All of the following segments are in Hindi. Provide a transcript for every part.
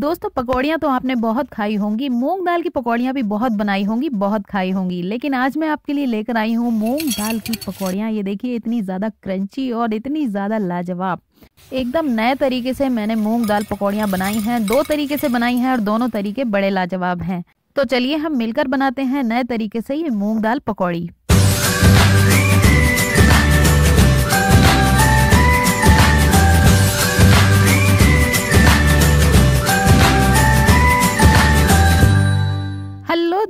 दोस्तों पकौड़ियाँ तो आपने बहुत खाई होंगी मूंग दाल की पकौड़ियाँ भी बहुत बनाई होंगी बहुत खाई होंगी लेकिन आज मैं आपके लिए लेकर आई हूँ मूंग दाल की पकौड़ियाँ ये देखिए इतनी ज़्यादा क्रंची और इतनी ज़्यादा लाजवाब एकदम नए तरीके से मैंने मूंग दाल पकौड़ियाँ बनाई हैं दो तरीके से बनाई हैं और दोनों तरीके बड़े लाजवाब हैं तो चलिए हम मिलकर बनाते हैं नए तरीके से ये मूंग दाल पकौड़ी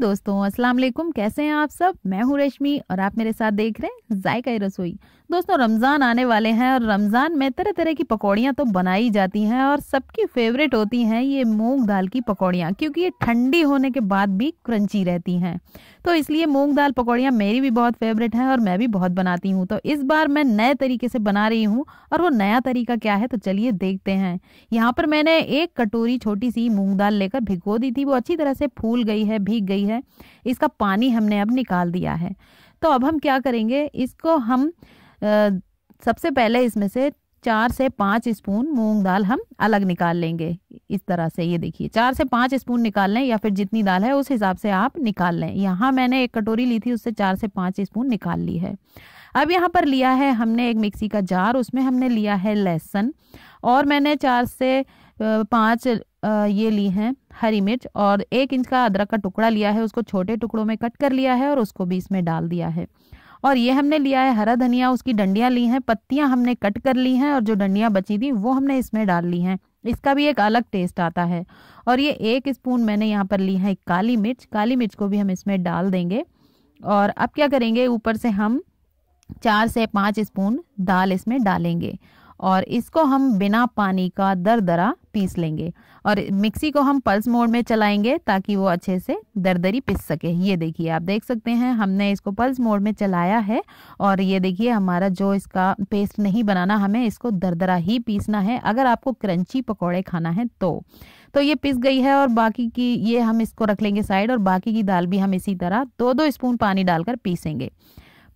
दोस्तों अस्सलाम वालेकुम कैसे हैं आप सब मैं हूं रश्मि और आप मेरे साथ देख रहे हैं जायका रसोई दोस्तों रमज़ान आने वाले हैं और रमज़ान में तरह तरह की पकौड़ियाँ तो बनाई जाती हैं और सबकी फेवरेट होती हैं ये मूंग दाल की पकौड़ियाँ क्योंकि ये ठंडी होने के बाद भी क्रंची रहती हैं तो इसलिए मूंग दाल पकौड़ियाँ मेरी भी बहुत फेवरेट हैं और मैं भी बहुत बनाती हूँ तो इस बार मैं नए तरीके से बना रही हूँ और वो नया तरीका क्या है तो चलिए देखते हैं यहाँ पर मैंने एक कटोरी छोटी सी मूँग दाल लेकर भिगो दी थी वो अच्छी तरह से फूल गई है भीग गई है इसका पानी हमने अब निकाल दिया है तो अब हम क्या करेंगे इसको हम सबसे पहले इसमें से चार से पाँच स्पून मूंग दाल हम अलग निकाल लेंगे इस तरह से ये देखिए चार से पाँच स्पून निकाल लें या फिर जितनी दाल है उस हिसाब से आप निकाल लें यहाँ मैंने एक कटोरी ली थी उससे चार से पाँच स्पून निकाल ली है अब यहाँ पर लिया है हमने एक मिक्सी का जार उसमें हमने लिया है लहसुन और मैंने चार से पाँच ये ली हैं हरी मिर्च और एक इंच का अदरक का टुकड़ा लिया है उसको छोटे टुकड़ों में कट कर लिया है और उसको भी इसमें डाल दिया है और ये हमने लिया है हरा धनिया उसकी डंडियाँ ली हैं पत्तियाँ हमने कट कर ली हैं और जो डंडियाँ बची थी वो हमने इसमें डाल ली हैं इसका भी एक अलग टेस्ट आता है और ये एक स्पून मैंने यहाँ पर ली है काली मिर्च काली मिर्च को भी हम इसमें डाल देंगे और अब क्या करेंगे ऊपर से हम चार से पाँच स्पून दाल इसमें डालेंगे और इसको हम बिना पानी का दर दरा पीस लेंगे और मिक्सी को हम पल्स मोड में चलाएंगे ताकि वो अच्छे से दरदरी पिस सके ये देखिए आप देख सकते हैं हमने इसको पल्स मोड में चलाया है और ये देखिए हमारा जो इसका पेस्ट नहीं बनाना हमें इसको दरदरा ही पीसना है अगर आपको क्रंची पकौड़े खाना है तो तो ये पिस गई है और बाकी की ये हम इसको रख लेंगे साइड और बाकी की दाल भी हम इसी तरह दो दो स्पून पानी डालकर पीसेंगे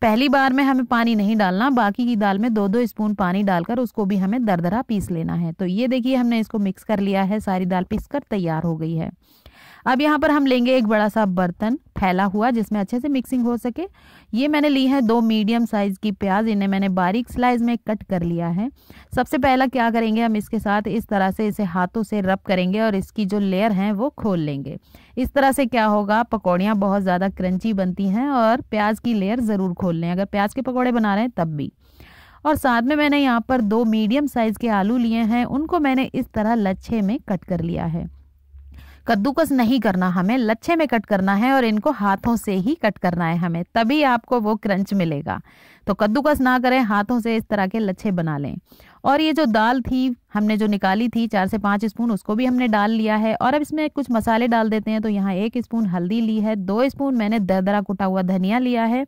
पहली बार में हमें पानी नहीं डालना बाकी की दाल में दो दो स्पून पानी डालकर उसको भी हमें दरदरा पीस लेना है तो ये देखिए हमने इसको मिक्स कर लिया है सारी दाल पीस कर तैयार हो गई है अब यहाँ पर हम लेंगे एक बड़ा सा बर्तन फैला हुआ जिसमें अच्छे से मिक्सिंग हो सके ये मैंने ली है दो मीडियम साइज़ की प्याज इन्हें मैंने बारीक स्लाइस में कट कर लिया है सबसे पहला क्या करेंगे हम इसके साथ इस तरह से इसे हाथों से रब करेंगे और इसकी जो लेयर है वो खोल लेंगे इस तरह से क्या होगा पकौड़ियाँ बहुत ज़्यादा क्रंची बनती हैं और प्याज की लेयर ज़रूर खोल लें अगर प्याज के पकौड़े बना रहे हैं तब भी और साथ में मैंने यहाँ पर दो मीडियम साइज़ के आलू लिए हैं उनको मैंने इस तरह लच्छे में कट कर लिया है कद्दूकस नहीं करना हमें लच्छे में कट करना है और इनको हाथों से ही कट करना है हमें तभी आपको वो क्रंच मिलेगा तो कद्दूकस ना करें हाथों से इस तरह के लच्छे बना लें और ये जो दाल थी हमने जो निकाली थी चार से पाँच स्पून उसको भी हमने डाल लिया है और अब इसमें कुछ मसाले डाल देते हैं तो यहाँ एक स्पून हल्दी ली है दो स्पून मैंने दरदरा कुटा हुआ धनिया लिया है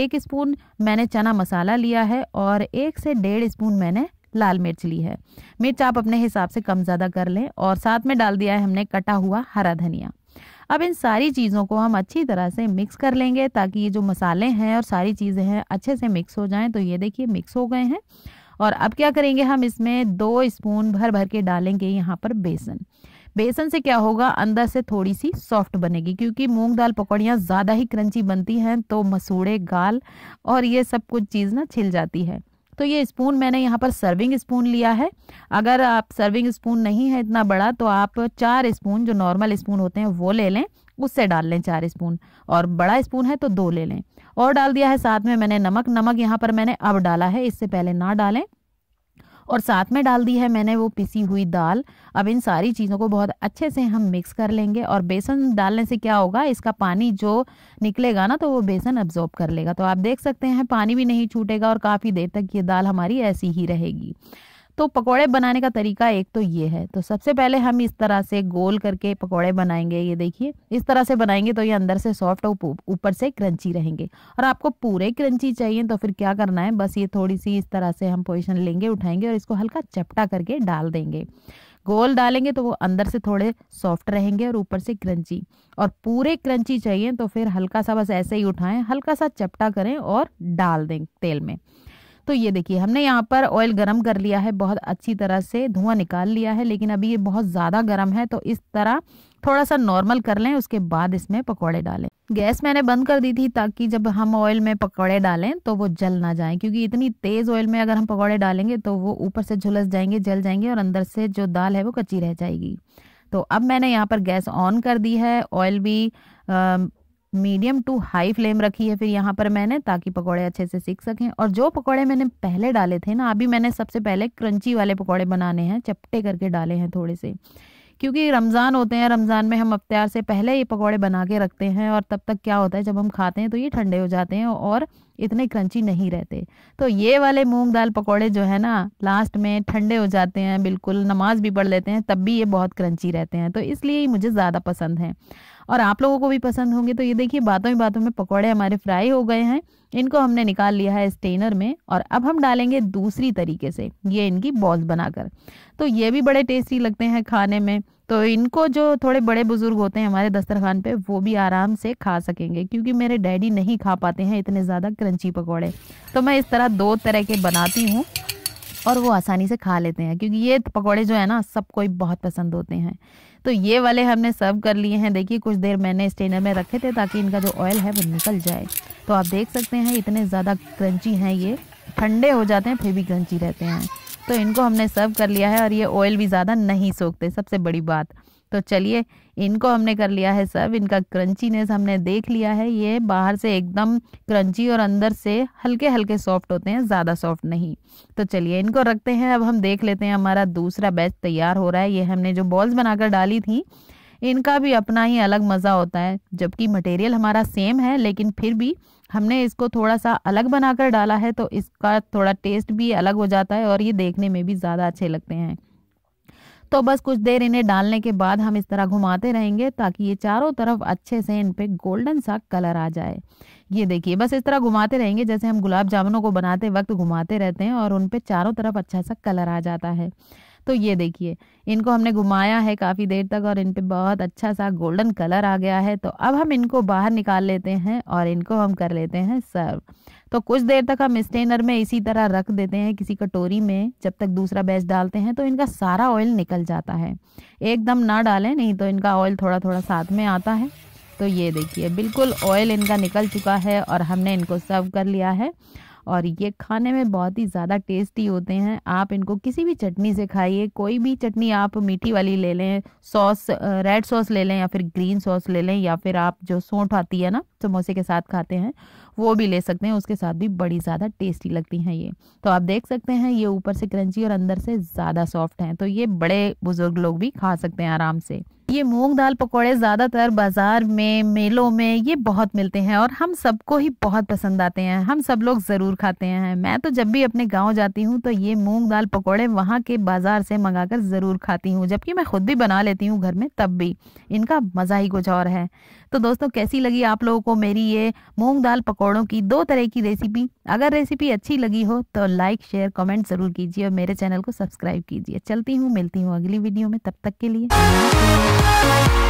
एक स्पून मैंने चना मसाला लिया है और एक से डेढ़ स्पून मैंने लाल मिर्च ली है मिर्च आप अपने हिसाब से कम ज़्यादा कर लें और साथ में डाल दिया है हमने कटा हुआ हरा धनिया अब इन सारी चीज़ों को हम अच्छी तरह से मिक्स कर लेंगे ताकि ये जो मसाले हैं और सारी चीज़ें हैं अच्छे से मिक्स हो जाएं तो ये देखिए मिक्स हो गए हैं और अब क्या करेंगे हम इसमें दो स्पून भर भर के डालेंगे यहाँ पर बेसन बेसन से क्या होगा अंदर से थोड़ी सी सॉफ्ट बनेगी क्योंकि मूंग दाल पकौड़ियाँ ज़्यादा ही क्रंची बनती हैं तो मसूड़े गाल और ये सब कुछ चीज़ ना छिल जाती है तो ये स्पून मैंने यहाँ पर सर्विंग स्पून लिया है अगर आप सर्विंग स्पून नहीं है इतना बड़ा तो आप चार स्पून जो नॉर्मल स्पून होते हैं वो ले लें उससे डाल लें चार स्पून और बड़ा स्पून है तो दो ले लें और डाल दिया है साथ में मैंने नमक नमक यहाँ पर मैंने अब डाला है इससे पहले ना डालें और साथ में डाल दी है मैंने वो पिसी हुई दाल अब इन सारी चीज़ों को बहुत अच्छे से हम मिक्स कर लेंगे और बेसन डालने से क्या होगा इसका पानी जो निकलेगा ना तो वो बेसन अब्जॉर्ब कर लेगा तो आप देख सकते हैं पानी भी नहीं छूटेगा और काफ़ी देर तक ये दाल हमारी ऐसी ही रहेगी तो पकोड़े बनाने का तरीका एक तो ये है तो सबसे पहले हम इस तरह से गोल करके पकोड़े बनाएंगे ये देखिए इस तरह से बनाएंगे तो ये अंदर से सॉफ्ट और ऊपर से क्रंची रहेंगे और आपको पूरे क्रंची चाहिए तो फिर क्या करना है बस ये थोड़ी सी इस तरह से हम पोजिशन लेंगे उठाएंगे और इसको हल्का चपटा करके डाल देंगे गोल डालेंगे तो वो अंदर से थोड़े सॉफ्ट रहेंगे और ऊपर से क्रंची और पूरे क्रंची चाहिए तो फिर हल्का सा बस ऐसे ही उठाएं हल्का सा चपटा करें और डाल दें तेल में तो ये देखिए हमने यहाँ पर ऑयल गर्म कर लिया है बहुत अच्छी तरह से धुआं निकाल लिया है लेकिन अभी ये बहुत ज़्यादा गर्म है तो इस तरह थोड़ा सा नॉर्मल कर लें उसके बाद इसमें पकौड़े डालें गैस मैंने बंद कर दी थी ताकि जब हम ऑयल में पकौड़े डालें तो वो जल ना जाए क्योंकि इतनी तेज़ ऑयल में अगर हम पकौड़े डालेंगे तो वो ऊपर से झुलस जाएंगे जल जाएंगे और अंदर से जो दाल है वो कच्ची रह जाएगी तो अब मैंने यहाँ पर गैस ऑन कर दी है ऑयल भी मीडियम टू हाई फ्लेम रखी है फिर यहाँ पर मैंने ताकि पकौड़े अच्छे से सीख सकें और जो पकौड़े मैंने पहले डाले थे ना अभी मैंने सबसे पहले क्रंची वाले पकोड़े बनाने हैं चपटे करके डाले हैं थोड़े से क्योंकि रमज़ान होते हैं रमज़ान में हम अफ्तार से पहले ये पकौड़े बना के रखते हैं और तब तक क्या होता है जब हम खाते हैं तो ये ठंडे हो जाते हैं और इतने क्रंची नहीं रहते तो ये वाले मूंग दाल पकौड़े जो है ना लास्ट में ठंडे हो जाते हैं बिल्कुल नमाज भी पढ़ लेते हैं तब भी ये बहुत क्रंची रहते हैं तो इसलिए मुझे ज़्यादा पसंद हैं और आप लोगों को भी पसंद होंगे तो ये देखिए बातों ही बातों में पकौड़े हमारे फ्राई हो गए हैं इनको हमने निकाल लिया है स्टेनर में और अब हम डालेंगे दूसरी तरीके से ये इनकी बॉल्स बनाकर तो ये भी बड़े टेस्टी लगते हैं खाने में तो इनको जो थोड़े बड़े बुजुर्ग होते हैं हमारे दस्तरखान पे वो भी आराम से खा सकेंगे क्योंकि मेरे डैडी नहीं खा पाते हैं इतने ज़्यादा क्रंची पकौड़े तो मैं इस तरह दो तरह के बनाती हूँ और वो आसानी से खा लेते हैं क्योंकि ये पकौड़े जो है ना सबको बहुत पसंद होते हैं तो ये वाले हमने सर्व कर लिए हैं देखिए कुछ देर मैंने स्टेनर में रखे थे ताकि इनका जो ऑयल है वो निकल जाए तो आप देख सकते हैं इतने ज़्यादा क्रंची हैं ये ठंडे हो जाते हैं फिर भी क्रंची रहते हैं तो इनको हमने सर्व कर लिया है और ये ऑयल भी ज़्यादा नहीं सोखते सबसे बड़ी बात तो चलिए इनको हमने कर लिया है सब इनका क्रंचीनेस हमने देख लिया है ये बाहर से एकदम क्रंची और अंदर से हल्के हल्के सॉफ्ट होते हैं ज़्यादा सॉफ्ट नहीं तो चलिए इनको रखते हैं अब हम देख लेते हैं हमारा दूसरा बैच तैयार हो रहा है ये हमने जो बॉल्स बनाकर डाली थी इनका भी अपना ही अलग मज़ा होता है जबकि मटेरियल हमारा सेम है लेकिन फिर भी हमने इसको थोड़ा सा अलग बनाकर डाला है तो इसका थोड़ा टेस्ट भी अलग हो जाता है और ये देखने में भी ज़्यादा अच्छे लगते हैं तो बस कुछ देर इन्हें डालने के बाद हम इस तरह घुमाते रहेंगे ताकि ये चारों तरफ अच्छे से इन पर गोल्डन सा कलर आ जाए ये देखिए बस इस तरह घुमाते रहेंगे जैसे हम गुलाब जामुनों को बनाते वक्त घुमाते रहते हैं और उन पर चारों तरफ अच्छा सा कलर आ जाता है तो ये देखिए इनको हमने घुमाया है काफ़ी देर तक और इन पे बहुत अच्छा सा गोल्डन कलर आ गया है तो अब हम इनको बाहर निकाल लेते हैं और इनको हम कर लेते हैं सर्व तो कुछ देर तक हम स्टेनर में इसी तरह रख देते हैं किसी कटोरी में जब तक दूसरा बैच डालते हैं तो इनका सारा ऑयल निकल जाता है एकदम ना डालें नहीं तो इनका ऑयल थोड़ा थोड़ा साथ में आता है तो ये देखिए बिल्कुल ऑयल इनका निकल चुका है और हमने इनको सर्व कर लिया है और ये खाने में बहुत ही ज़्यादा टेस्टी होते हैं आप इनको किसी भी चटनी से खाइए कोई भी चटनी आप मीठी वाली ले लें सॉस रेड सॉस ले लें या फिर ग्रीन सॉस ले लें या फिर आप जो सौंठ आती है ना समोसे के साथ खाते हैं वो भी ले सकते हैं उसके साथ भी बड़ी ज़्यादा टेस्टी लगती हैं ये तो आप देख सकते हैं ये ऊपर से क्रंची और अंदर से ज़्यादा सॉफ्ट हैं तो ये बड़े बुज़ुर्ग लोग भी खा सकते हैं आराम से ये मूंग दाल पकौड़े ज़्यादातर बाज़ार में मेलों में ये बहुत मिलते हैं और हम सबको ही बहुत पसंद आते हैं हम सब लोग ज़रूर खाते हैं मैं तो जब भी अपने गांव जाती हूँ तो ये मूंग दाल पकौड़े वहाँ के बाज़ार से मंगाकर ज़रूर खाती हूँ जबकि मैं खुद भी बना लेती हूँ घर में तब भी इनका मज़ा ही कुछ और है तो दोस्तों कैसी लगी आप लोगों को मेरी ये मूंग दाल पकौड़ों की दो तरह की रेसिपी अगर रेसिपी अच्छी लगी हो तो लाइक शेयर कमेंट ज़रूर कीजिए और मेरे चैनल को सब्सक्राइब कीजिए चलती हूँ मिलती हूँ अगली वीडियो में तब तक के लिए